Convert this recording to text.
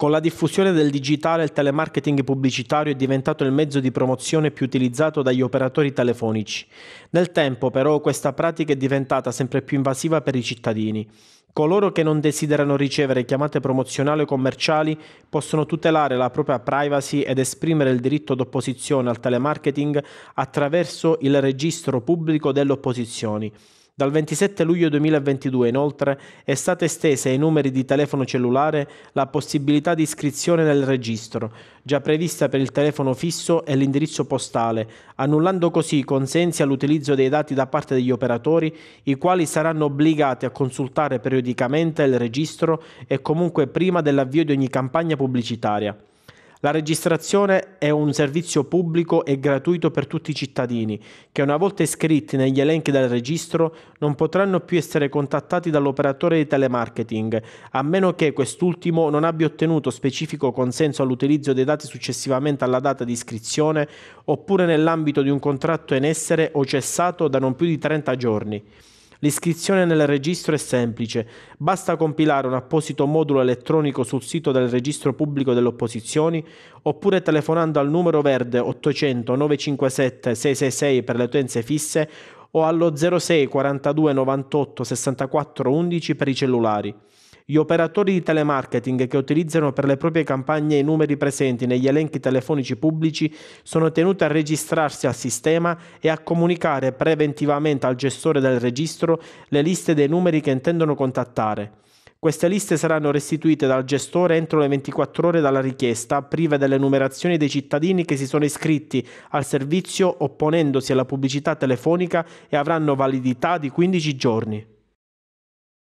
Con la diffusione del digitale il telemarketing pubblicitario è diventato il mezzo di promozione più utilizzato dagli operatori telefonici. Nel tempo però questa pratica è diventata sempre più invasiva per i cittadini. Coloro che non desiderano ricevere chiamate promozionali o commerciali possono tutelare la propria privacy ed esprimere il diritto d'opposizione al telemarketing attraverso il registro pubblico delle opposizioni. Dal 27 luglio 2022 inoltre è stata estesa ai numeri di telefono cellulare la possibilità di iscrizione nel registro, già prevista per il telefono fisso e l'indirizzo postale, annullando così i consensi all'utilizzo dei dati da parte degli operatori, i quali saranno obbligati a consultare periodicamente il registro e comunque prima dell'avvio di ogni campagna pubblicitaria. La registrazione è un servizio pubblico e gratuito per tutti i cittadini, che una volta iscritti negli elenchi del registro non potranno più essere contattati dall'operatore di telemarketing, a meno che quest'ultimo non abbia ottenuto specifico consenso all'utilizzo dei dati successivamente alla data di iscrizione, oppure nell'ambito di un contratto in essere o cessato da non più di 30 giorni. L'iscrizione nel registro è semplice, basta compilare un apposito modulo elettronico sul sito del registro pubblico delle opposizioni oppure telefonando al numero verde 800 957 666 per le utenze fisse o allo 06 42 98 64 11 per i cellulari. Gli operatori di telemarketing che utilizzano per le proprie campagne i numeri presenti negli elenchi telefonici pubblici sono tenuti a registrarsi al sistema e a comunicare preventivamente al gestore del registro le liste dei numeri che intendono contattare. Queste liste saranno restituite dal gestore entro le 24 ore dalla richiesta, prive delle numerazioni dei cittadini che si sono iscritti al servizio opponendosi alla pubblicità telefonica e avranno validità di 15 giorni.